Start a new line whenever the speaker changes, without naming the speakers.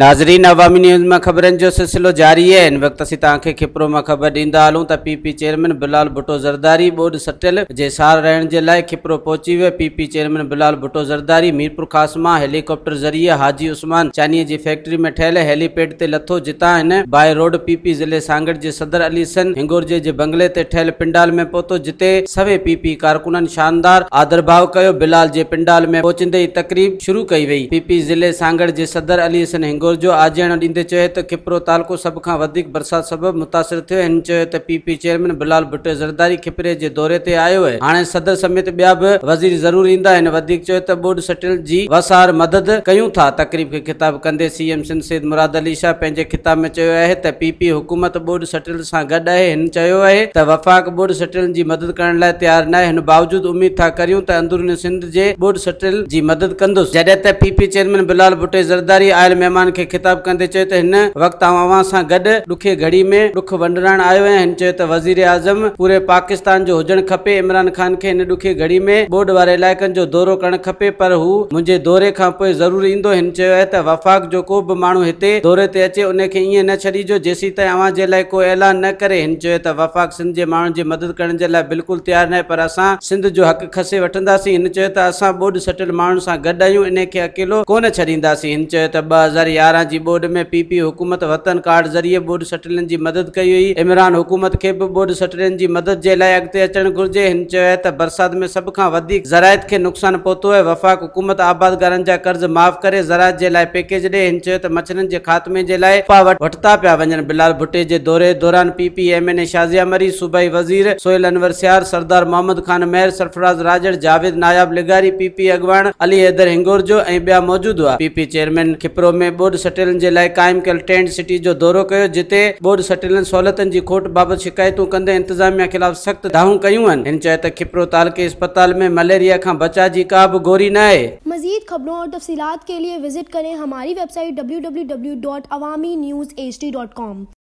ख़बर सिलसिलो जारी आहे हिन वक़्तिरो मां पी पी चेयरोर पी पी ज़रिए हाजी हेलीपैड ते लथो जितांन रोड पी पी ज़िले सांगड़ जे सदर अलीसन हिंगोर जे बंगले ते ठहियल पिंडाल में पहुतो जिते पी पी कारकुननि शानदार आदर भाव कयो बिलाल जे पिंडाल में पहुचंदे तकरीब शुरू कई वई पी पी ज़िले सांगड़ जे सदर अली चयो त खिपरो त चयो आहे त पीपी हुकूमत सटियल सां गॾु आहे हिन चयो आहे त वफ़ाक़ जी मदद करण लाइ तयारु न आहे हिन बावजूद था करियूं त अंदर जी मदद कंदुसि त पी चेयरमैन बिलाल भुटे ज़रदारी आयल महिमान खे ख़िताब कंदे चयो त हिन वक़्तु आवाम सां गॾु ॾुखे घड़ी में ॾुख वंडराइण आयो ऐं हिन चयो त वज़ीर आज़म पूरे पाकिस्तान जो हुजणु खपे इमरान खान खे हिन ॾुखे घड़ी में ॿोॾ वारे इलाइक़नि जो दौरो करणु खपे पर हू मुंहिंजे दौरे खां पोइ ज़रूरु ईंदो हिन चयो आहे त वफ़ाक़ जो को बि माण्हू हिते दौरे ते अचे उन खे ईअं न छॾिजो जेसीं ताईं अव्हां जे लाइ को ऐलान न करे हिन चयो त वफ़ाक़ सिंध जे माण्हुनि जी मदद करण जे लाइ बिल्कुलु तयारु न आहे पर असां सिंध जो हक़ खसे वठंदासीं हिन चयो त असां ॿोॾ सटियल माण्हुनि सां गॾु आहियूं इन खे अकेलो कोन छॾींदासीं हिन चयो त ॿ हज़ार यारहं यारहं की बोर्ड में पीपी हुकूमत वतन कार्ड ज़रिए बोर्ड सटलन की मदद कई हुई इमरान हुकूमत के भी बोर्ड सटलन की मदद के लिए अगत अचान घुर्जे इन बरसात में सब का वधीक के नुकसान नुक़सानु है वफ़ाक़ हुकूमत आबादगारनि जा कर्ज़ माफ़ कर ज़राइत के लिए पैकेज डे इन चयो के खात्मे के लिए वटता पाया वन बिलाल भुट्टे के दौरे दौरान P P M N A Shazia Marri सूबाई वज़ीर सोहेल अनवर सियार सरदार मोहम्मद ख़ान मेहर सरफराज़ राजड़ जावेद नायाब लिगारी पीपी पी अगवाण अली हैदर हिंगोर जो ऐं मौजूद हुआ पीपी चेयरमैन खिपरो में बोर्ड बोर्ड सटेलन जे लाइ कायम कल टेंट सिटी जो दौरो कयो जिते बोर्ड सटेलन सहूलियतनि जी खोट बाबत शिकायतूं कंदे इंतजामिया खिलाफ सख़्त दाहूं कयूं आहिनि हिन चयो त खिपरो तालके अस्पताल में मलेरिया खां बचा जी का भी गोरी न मज़ीद खबरों और तफसीत के लिए विजिट करें हमारी website W W W dot Awami news H D dot com